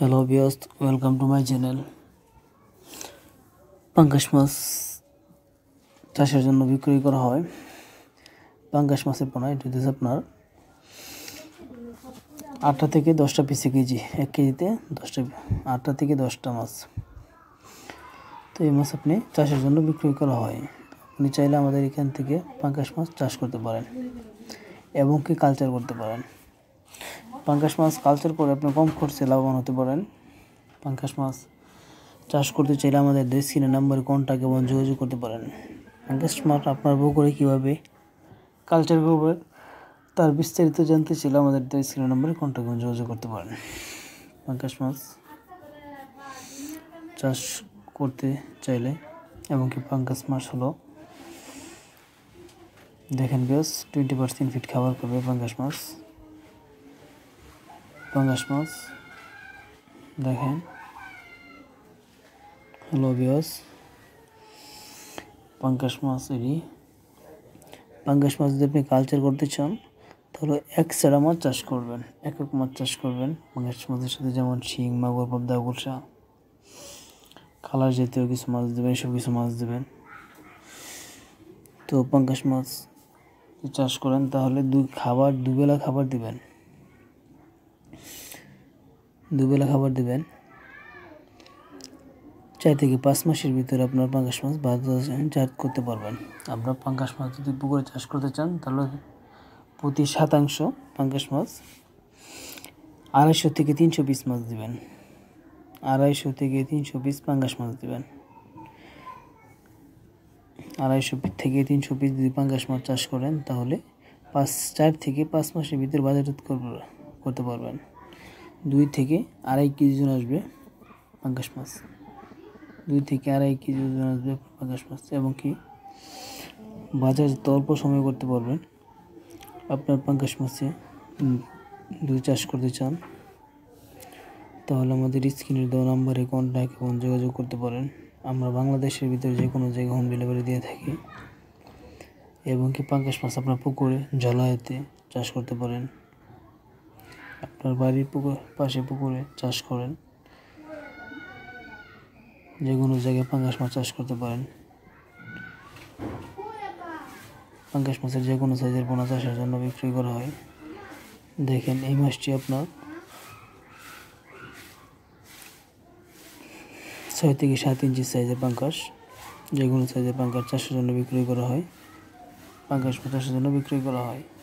hello বিয়স্ত welcome to my channel পাঙ্কাশ মাছ চাষের জন্য বিক্রয় করা হয় পাঙ্কাশ মাছের পোনা এটি হচ্ছে আপনার আটটা থেকে দশটা পিসে কেজি এক কেজিতে দশটা আটটা থেকে দশটা মাছ তো এই মাছ আপনি চাষের জন্য বিক্রয় করা হয় আপনি চাইলে আমাদের এখান থেকে পাঙ্কাশ মাছ চাষ করতে পারেন এবং কি কালচার করতে পারেন পাঙ্কাশ মাছ কালচার করে আপনি কম খরচে লাভবান হতে পারেন পাঙ্কাশ মাছ চাষ করতে চাইলে আমাদের দেশ কিনে নাম্বারে কন্ট্যাক্ট এবং যোগাযোগ করতে পারেন পাঙ্কাশ মাছ আপনার পুকুরে কীভাবে কালচার করবে তার বিস্তারিত জানতে চাইলে আমাদের দেশ কিনে নাম্বারে কন্ট্যাক্ট এবং যোগাযোগ করতে পারেন পাঙ্কাশ মাছ চাষ করতে চাইলে এমনকি পাঙ্কাশ মাছ হলো দেখেন বেশ টোয়েন্টি পার্সেন্ট ফিট খাবার করবে পাঙ্কাশ মাছ পঞ্চাশ মাছ দেখেন হ্যালো বিয়স পঙ্কাশ মাছ এটি পঙ্কাশ মাছ যদি আপনি কালচার করতে চান তাহলে এক সেরা মাছ চাষ করবেন একক মাছ চাষ করবেন পঙ্কাশ মাছের সাথে যেমন শিং মাগুর পাবদা গুলশা খালার জাতীয় কিছু মাছ দেবেন সব কিছু মাছ দেবেন তো পঙ্কাশ মাছ চাষ করেন তাহলে দুই খাবার দুবেলা খাবার দিবেন দুবেলা খাবার দেবেন চার থেকে পাঁচ মাসের ভিতরে আপনার পাঙ্কাশ মাছ বাজার করতে পারবেন আপনার পাঙ্কাশ মাছ যদি পুকুরে চাষ করতে চান তাহলে প্রতি শতাংশ পাঙ্কাশ মাছ আড়াইশো থেকে তিনশো পিস মাছ দেবেন আড়াইশো থেকে তিনশো পিস পাঙ্কাশ মাছ দেবেন আড়াইশো থেকে তিনশো পিস যদি পাঙ্কাশ মাছ চাষ করেন তাহলে পাঁচ চার থেকে পাঁচ মাসের ভিতরে বাজারজাত করতে পারবেন দুই থেকে আড়াই কেজি ওজন আসবে পাঙ্গাস মাছ দুই থেকে আড়াই কেজি ওজন আসবে পাঙ্গাস মাছ এবং কি বাজার অল্প সময় করতে পারবেন আপনার পাঙ্গাস মাছে দুই চাষ করতে চান তাহলে আমাদের স্ক্রিনের দেওয়া নাম্বারে কন্ট্যাক্ট এবং যোগাযোগ করতে পারেন আমরা বাংলাদেশের ভিতরে যে কোনো জায়গায় হোম ডেলিভারি দিয়ে থাকি এবং কি পাঙ্গাস মাছ আপনার পুকুরে জলায়তে চাষ করতে পারেন আপনার বাড়ির পুকুর পাশে পুকুরে চাষ করেন যে কোনো জায়গায় পাঙ্গাস মাছ চাষ করতে পারেন পাঙ্গাস মাছের যে কোনো সাইজের পোনা চাষের জন্য বিক্রি করা হয় দেখেন এই মাছটি আপনার ছয় থেকে সাত ইঞ্চি সাইজের পাঙ্কাশ যে কোনো সাইজের পাঙ্কাশ চাষের জন্য বিক্রয় করা হয় পাঙ্কাশ চাষের জন্য বিক্রয় করা হয়